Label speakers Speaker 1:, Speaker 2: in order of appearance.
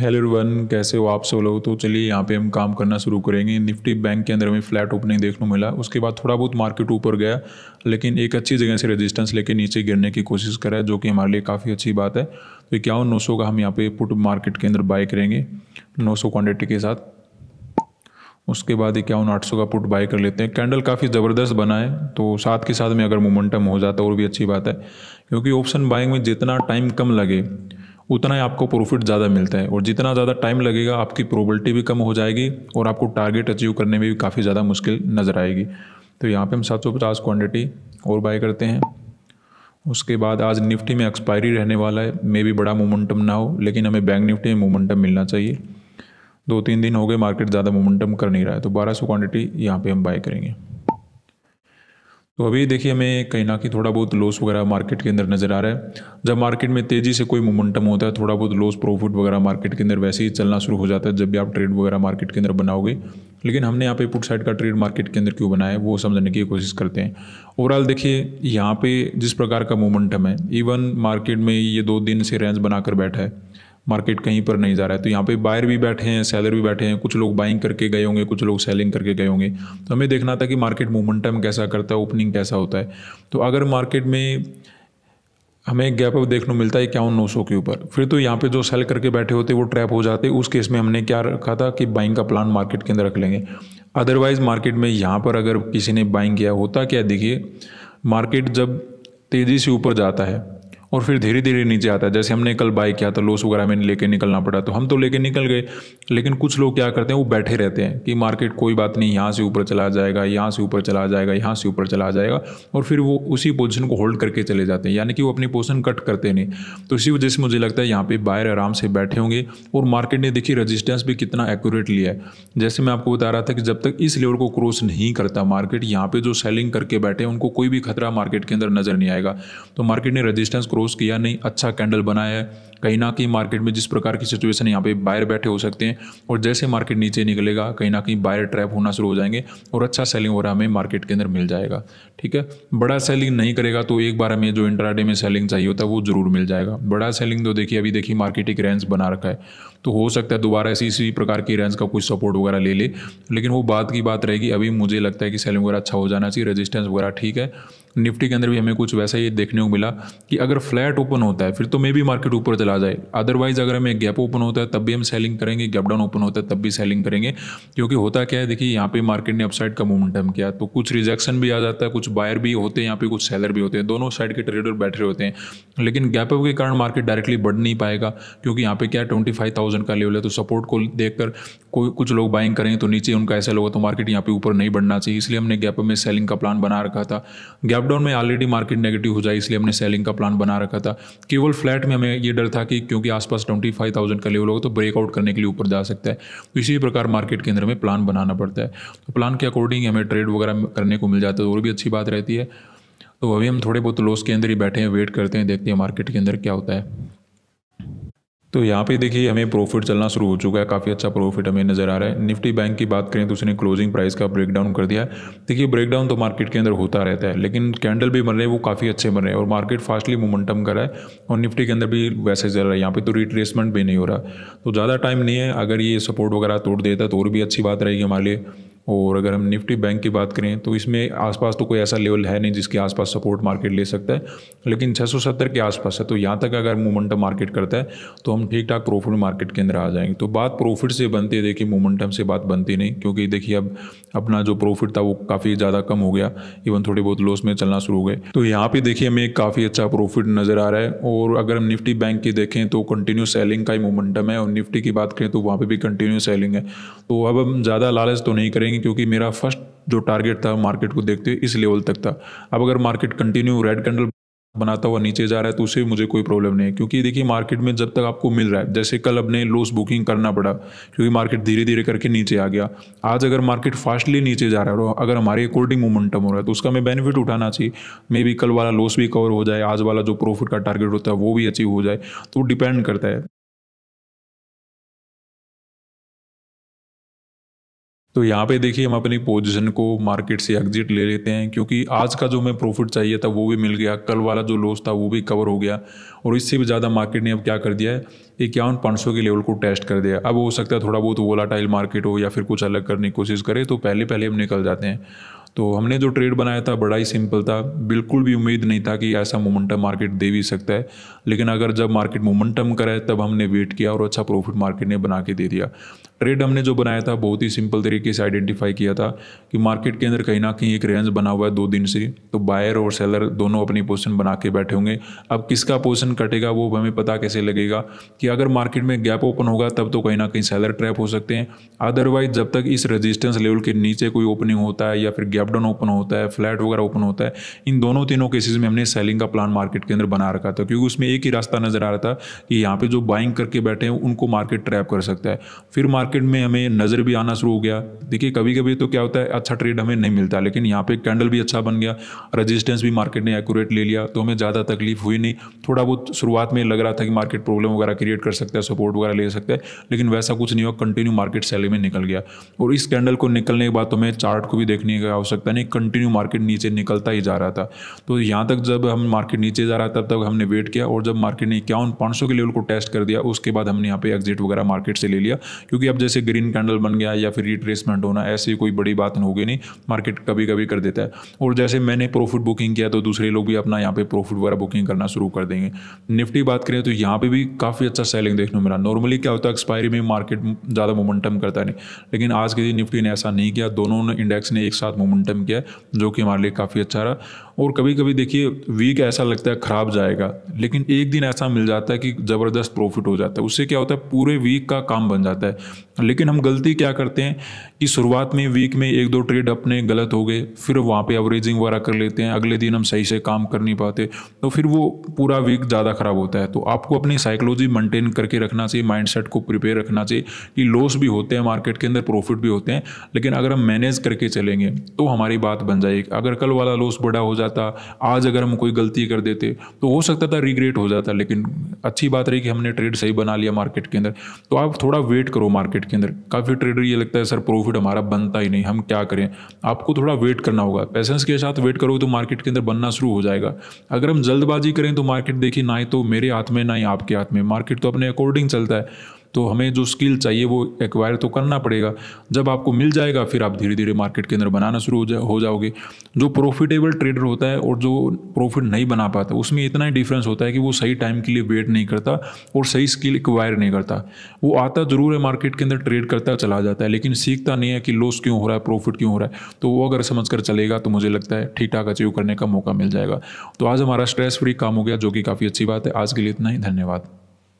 Speaker 1: hello one कैसे हो आप सब लोग तो चलिए यहाँ पे हम काम करना शुरू करेंगे निफ्टी बैंक के अंदर हमें फ्लैट ओपनिंग देखने को मिला उसके बाद थोड़ा बहुत मार्केट ऊपर गया लेकिन एक अच्छी जगह से रेजिस्टेंस लेके नीचे गिरने की कोशिश करा जो कि हमारे लिए काफ़ी अच्छी बात है तो इक्यावन नौ का हम यहाँ पे पुट मार्केट के अंदर बाय करेंगे नौ सौ के साथ उसके बाद इक्यावन आठ सौ का पुट बाय कर लेते हैं कैंडल काफ़ी ज़बरदस्त बना है तो साथ के साथ में अगर मोमेंटम हो जाता और भी अच्छी बात है क्योंकि ऑप्शन बाइंग में जितना टाइम कम लगे उतना ही आपको प्रॉफिट ज़्यादा मिलता है और जितना ज़्यादा टाइम लगेगा आपकी प्रोबलिटी भी कम हो जाएगी और आपको टारगेट अचीव करने में भी काफ़ी ज़्यादा मुश्किल नज़र आएगी तो यहाँ पे हम सात क्वांटिटी और बाय करते हैं उसके बाद आज निफ्टी में एक्सपायरी रहने वाला है मे भी बड़ा मोमेंटम ना हो लेकिन हमें बैंक निफ्टी में मोमेंटम मिलना चाहिए दो तीन दिन हो गए मार्केट ज़्यादा मोमेंटम कर नहीं रहा है तो बारह सौ क्वान्टिटी यहाँ पर हम बाय करेंगे तो अभी देखिए हमें कहीं ना कहीं थोड़ा बहुत लॉस वगैरह मार्केट के अंदर नज़र आ रहा है जब मार्केट में तेज़ी से कोई मोमेंटम होता है थोड़ा बहुत लॉस प्रॉफिट वगैरह मार्केट के अंदर वैसे ही चलना शुरू हो जाता है जब भी आप ट्रेड वगैरह मार्केट के अंदर बनाओगे लेकिन हमने यहाँ पे पुट साइड का ट्रेड मार्केट के अंदर क्यों बनाया वो समझने की कोशिश करते हैं ओवरऑल देखिए यहाँ पे जिस प्रकार का मोमेंटम है इवन मार्केट में ये दो दिन से रेंज बनाकर बैठा है मार्केट कहीं पर नहीं जा रहा है तो यहाँ पे बायर भी बैठे हैं सेलर भी बैठे हैं कुछ लोग बाइंग करके गए होंगे कुछ लोग सेलिंग करके गए होंगे तो हमें देखना था कि मार्केट मोमेंटम कैसा करता है ओपनिंग कैसा होता है तो अगर मार्केट में हमें गैप अप देखने को मिलता है क्या नौ सौ के ऊपर फिर तो यहाँ पे जो सेल करके बैठे होते वो ट्रैप हो जाते उस केस में हमने क्या रखा था कि बाइंग का प्लान मार्केट के अंदर रख लेंगे अदरवाइज़ मार्केट में यहाँ पर अगर किसी ने बाइंग किया होता क्या देखिए मार्केट जब तेज़ी से ऊपर जाता है और फिर धीरे धीरे नीचे आता है जैसे हमने कल बाई किया था लॉस वगैरह में लेके निकलना पड़ा तो हम तो लेके निकल गए लेकिन कुछ लोग क्या करते हैं वो बैठे रहते हैं कि मार्केट कोई बात नहीं यहाँ से ऊपर चला जाएगा यहाँ से ऊपर चला जाएगा यहाँ से ऊपर चला जाएगा और फिर वो उसी पोजिशन को होल्ड करके चले जाते हैं यानी कि वो अपनी पोजिशन कट करते नहीं तो इसी वजह से मुझे लगता है यहाँ पर बायर आराम से बैठे होंगे और मार्केट ने देखिए रजिस्टेंस भी कितना एक्यूरेट लिया है जैसे मैं आपको बता रहा था कि जब तक इस लेवल को क्रॉस नहीं करता मार्केट यहाँ पर जो सेलिंग करके बैठे उनको कोई भी खतरा मार्केट के अंदर नज़र नहीं आएगा तो मार्केट ने रजिस्टेंस को क्रॉस किया नहीं अच्छा कैंडल बनाया है कहीं ना कहीं मार्केट में जिस प्रकार की सिचुएशन यहाँ पे बायर बैठे हो सकते हैं और जैसे मार्केट नीचे निकलेगा कहीं ना कहीं बायर ट्रैप होना शुरू हो जाएंगे और अच्छा सेलिंग हो रहा हमें मार्केट के अंदर मिल जाएगा ठीक है बड़ा सेलिंग नहीं करेगा तो एक बार हमें जो इंट्राडे में सेलिंग चाहिए होता है वो जरूर मिल जाएगा बड़ा सेलिंग तो देखिए अभी देखिए मार्केट एक रेंज बना रखा है तो हो सकता है दोबारा ऐसी इसी प्रकार की रेंज का कुछ सपोर्ट वगैरह ले ले लेकिन वो बात की बात रहेगी अभी मुझे लगता है कि सेलिंग वगैरह अच्छा हो जाना चाहिए रजिस्टेंस वगैरह ठीक है निफ्टी के अंदर भी हमें कुछ वैसा ही देखने को मिला कि अगर फ्लैट ओपन होता है फिर तो मे भी मार्केट ऊपर चला जाए अदरवाइज अगर हमें गैप ओपन होता है तब भी हम सेलिंग करेंगे गैप डाउन ओपन होता है तब भी सेलिंग करेंगे क्योंकि होता क्या है देखिए यहाँ पे मार्केट ने अपसाइड का मोमेंटम किया तो कुछ रिजेक्शन भी आ जाता है कुछ बायर भी होते हैं यहाँ पे कुछ सेलर भी होते हैं दोनों साइड के ट्रेडर बैठ रहे होते हैं लेकिन गैप अप के कारण मार्केट डायरेक्टली बढ़ नहीं पाएगा क्योंकि यहाँ पे क्या ट्वेंटी फाइव थाउजेंड का लेवल है तो सपोर्ट को देखकर कोई कुछ लोग बाइंग करें तो नीचे उनका ऐसा लोग तो मार्केट यहाँ पे ऊपर नहीं बढ़ना चाहिए इसलिए हमने गैप में सेलिंग का प्लान बना रखा था गैप लॉकडाउन में ऑलरेडी मार्केट नेगेटिव हो जाए इसलिए हमने सेलिंग का प्लान बना रखा था केवल फ्लैट में हमें ये डर था कि क्योंकि आसपास ट्वेंटी फाइव थाउजेंड का लेवल होगा तो ब्रेकआउट करने के लिए ऊपर जा सकता है तो इसी प्रकार मार्केट के अंदर हमें प्लान बनाना पड़ता है तो प्लान के अकॉर्डिंग हमें ट्रेड वगैरह करने को मिल जाता है और भी अच्छी बात रहती है तो अभी हम थोड़े बहुत लॉस के अंदर ही बैठे हैं वेट करते हैं देखते हैं मार्केट के अंदर क्या होता है तो यहाँ पे देखिए हमें प्रॉफिट चलना शुरू हो चुका है काफ़ी अच्छा प्रॉफिट हमें नज़र आ रहा है निफ्टी बैंक की बात करें तो उसने क्लोजिंग प्राइस का ब्रेकडाउन कर दिया देखिए ब्रेकडाउन तो मार्केट के अंदर होता रहता है लेकिन कैंडल भी बन रहे हैं वो काफ़ी अच्छे बन रहे हैं और मार्केट फास्टली मोमेंटम कर रहा है और निफ्टी के अंदर भी वैसे चल रहा है यहाँ पर तो रिट्रेसमेंट भी नहीं हो रहा तो ज़्यादा टाइम नहीं है अगर ये सपोर्ट वगैरह तोड़ देता है तो और भी अच्छी बात रहेगी हमारे लिए और अगर हम निफ्टी बैंक की बात करें तो इसमें आसपास तो कोई ऐसा लेवल है नहीं जिसके आसपास सपोर्ट मार्केट ले सकता है लेकिन 670 के आसपास है तो यहाँ तक अगर मोमेंटम मार्केट करता है तो हम ठीक ठाक प्रॉफिट मार्केट के अंदर आ जाएंगे तो बात प्रॉफिट से बनती है देखिए मोमेंटम से बात बनती नहीं क्योंकि देखिए अब अपना जो प्रॉफिट था वो काफ़ी ज़्यादा कम हो गया इवन थोड़े बहुत लॉस में चलना शुरू हो गए तो यहाँ पर देखिए हमें काफ़ी अच्छा प्रॉफिट नज़र आ रहा है और अगर हम निफ्टी बैंक की देखें तो कंटिन्यू सेलिंग का ही मोमेंटम है और निफ्टी की बात करें तो वहाँ पर भी कंटिन्यू सेलिंग है तो अब हम ज़्यादा लालच तो नहीं करेंगे लेकिन क्योंकि मेरा फर्स्ट जो टारगेट था मार्केट को देखते हुए इस लेवल तक था अब अगर मार्केट कंटिन्यू रेड कैंडल बनाता हुआ नीचे जा रहा है तो उसे मुझे कोई प्रॉब्लम नहीं है क्योंकि देखिए मार्केट में जब तक आपको मिल रहा है जैसे कल अपने लॉस बुकिंग करना पड़ा क्योंकि मार्केट धीरे धीरे करके नीचे आ गया आज अगर मार्केट फास्टली नीचे जा रहा है और अगर हमारे अकॉर्डिंग मोमेंटम हो रहा है तो उसका हमें बेनिफिट उठाना चाहिए मे बी कल वाला लॉस भी कवर हो जाए आज वाला जो प्रॉफिट का टारगेट होता है वो भी अचीव हो जाए तो डिपेंड करता है तो यहाँ पे देखिए हम अपनी पोजीशन को मार्केट से एग्जिट ले लेते हैं क्योंकि आज का जो हमें प्रॉफिट चाहिए था वो भी मिल गया कल वाला जो लॉस था वो भी कवर हो गया और इससे भी ज़्यादा मार्केट ने अब क्या कर दिया है इक्यावन पाँच सौ के लेवल को टेस्ट कर दिया अब हो सकता है थोड़ा बहुत वोलाटाइल मार्केट हो या फिर कुछ अलग करने की कोशिश करे तो पहले पहले हम निकल जाते हैं तो हमने जो ट्रेड बनाया था बड़ा ही सिंपल था बिल्कुल भी उम्मीद नहीं था कि ऐसा मोमेंटम मार्केट दे भी सकता है लेकिन अगर जब मार्केट मोमेंटम करे तब हमने वेट किया और अच्छा प्रॉफिट मार्केट ने बना के दे दिया ट्रेड हमने जो बनाया था बहुत ही सिंपल तरीके से आइडेंटिफाई किया था कि मार्केट के अंदर कहीं ना कहीं एक रेंज बना हुआ है दो दिन से तो बायर और सेलर दोनों अपनी पोजिशन बना के बैठे होंगे अब किसका पोजिशन कटेगा वो हमें पता कैसे लगेगा कि अगर मार्केट में गैप ओपन होगा तब तो कहीं ना कहीं सेलर ट्रैप हो सकते हैं अदरवाइज जब तक इस रजिस्टेंस लेवल के नीचे कोई ओपनिंग होता है या फिर गैप डाउन ओपन होता है फ्लैट वगैरह ओपन होता है इन दोनों तीनों केसेज में हमने सेलिंग का प्लान मार्केट के अंदर बना रखा था क्योंकि उसमें एक ही रास्ता नज़र आ रहा था कि यहाँ पर जो बाइंग करके बैठे हैं उनको मार्केट ट्रैप कर सकता है फिर मार्केट में हमें नज़र भी आना शुरू हो गया देखिए कभी कभी तो क्या होता है अच्छा ट्रेड हमें नहीं मिलता लेकिन यहाँ पर कैंडल भी अच्छा बन गया रजिस्टेंस भी मार्केट ने एक्यूरेट ले लिया तो हमें ज़्यादा तकलीफ हुई नहीं थोड़ा बहुत शुरुआत में लग रहा था कि मार्केट प्रॉब्लम वगैरह क्रिएट कर सकता है सपोर्ट वगैरह ले सकता है लेकिन वैसा कुछ नहीं हुआ कंटिन्यू मार्केट सेलिंग में निकल गया और इस कैंडल को निकलने के बाद तो हमें चार्ट को भी देखने की आवश्यकता सकता नहीं कंटिन्यू मार्केट नीचे निकलता ही जा रहा था तो यहाँ तक जब हम मार्केट नीचे जा रहा था तब हमने वेट किया और जब मार्केट ने क्या उन पाँच के लेवल को टेस्ट कर दिया उसके बाद हमने यहाँ पे एग्जिट वगैरह मार्केट से ले लिया क्योंकि अब जैसे ग्रीन कैंडल बन गया या फिर रिट्रेसमेंट होना ऐसी कोई बड़ी बात होगी नहीं मार्केट कभी कभी कर देता है और जैसे मैंने प्रॉफिट बुकिंग किया तो दूसरे लोग भी अपना यहाँ पे प्रॉफिट वगैरह बुकिंग करना शुरू कर देंगे निफ्टी बात करें तो यहाँ पर भी काफ़ी अच्छा सेलिंग देखने को मिला नॉर्मली क्या होता है एक्सपायरी में मार्केट ज़्यादा मोमेंटम करता नहीं लेकिन आज के दिन निफ्टी ने ऐसा नहीं किया दोनों इंडेक्स ने एक साथ मोमेंटम मोमेंटम किया जो कि हमारे लिए काफ़ी अच्छा रहा और कभी कभी देखिए वीक ऐसा लगता है ख़राब जाएगा लेकिन एक दिन ऐसा मिल जाता है कि ज़बरदस्त प्रॉफिट हो जाता है उससे क्या होता है पूरे वीक का काम बन जाता है लेकिन हम गलती क्या करते हैं कि शुरुआत में वीक में एक दो ट्रेड अपने गलत हो गए फिर वहाँ पे एवरेजिंग वगैरह कर लेते हैं अगले दिन हम सही से काम कर नहीं पाते तो फिर वो पूरा वीक ज़्यादा ख़राब होता है तो आपको अपनी साइकोलॉजी मेंटेन करके रखना चाहिए माइंडसेट को प्रिपेयर रखना चाहिए कि लॉस भी होते हैं मार्केट के अंदर प्रॉफिट भी होते हैं लेकिन अगर हम मैनेज करके चलेंगे तो हमारी बात बन जाएगी अगर कल वाला लॉस बड़ा हो जाता आज अगर हम कोई गलती कर देते तो हो सकता था रिग्रेट हो जाता लेकिन अच्छी बात रही कि हमने ट्रेड सही बना लिया मार्केट के अंदर तो आप थोड़ा वेट करो मार्केट मार्केट के अंदर काफ़ी ट्रेडर ये लगता है सर प्रॉफिट हमारा बनता ही नहीं हम क्या करें आपको थोड़ा वेट करना होगा पैसेंस के साथ वेट करोगे तो मार्केट के अंदर बनना शुरू हो जाएगा अगर हम जल्दबाजी करें तो मार्केट देखिए ना ही तो मेरे हाथ में ना ही आपके हाथ में मार्केट तो अपने अकॉर्डिंग चलता है तो हमें जो स्किल चाहिए वो एक्वायर तो करना पड़ेगा जब आपको मिल जाएगा फिर आप धीरे धीरे मार्केट के अंदर बनाना शुरू हो जा हो जाओगे जो प्रॉफिटेबल ट्रेडर होता है और जो प्रॉफिट नहीं बना पाता उसमें इतना ही डिफरेंस होता है कि वो सही टाइम के लिए वेट नहीं करता और सही स्किल एक्वायर नहीं करता वो आता ज़रूर है मार्केट के अंदर ट्रेड करता चला जाता है लेकिन सीखता नहीं है कि लॉस क्यों हो रहा है प्रॉफिट क्यों हो रहा है तो वो अगर समझ कर चलेगा तो मुझे लगता है ठीक ठाक अचीव करने का मौका मिल जाएगा तो आज हमारा स्ट्रेस फ्री काम हो गया जो कि काफ़ी अच्छी बात है आज के लिए इतना ही धन्यवाद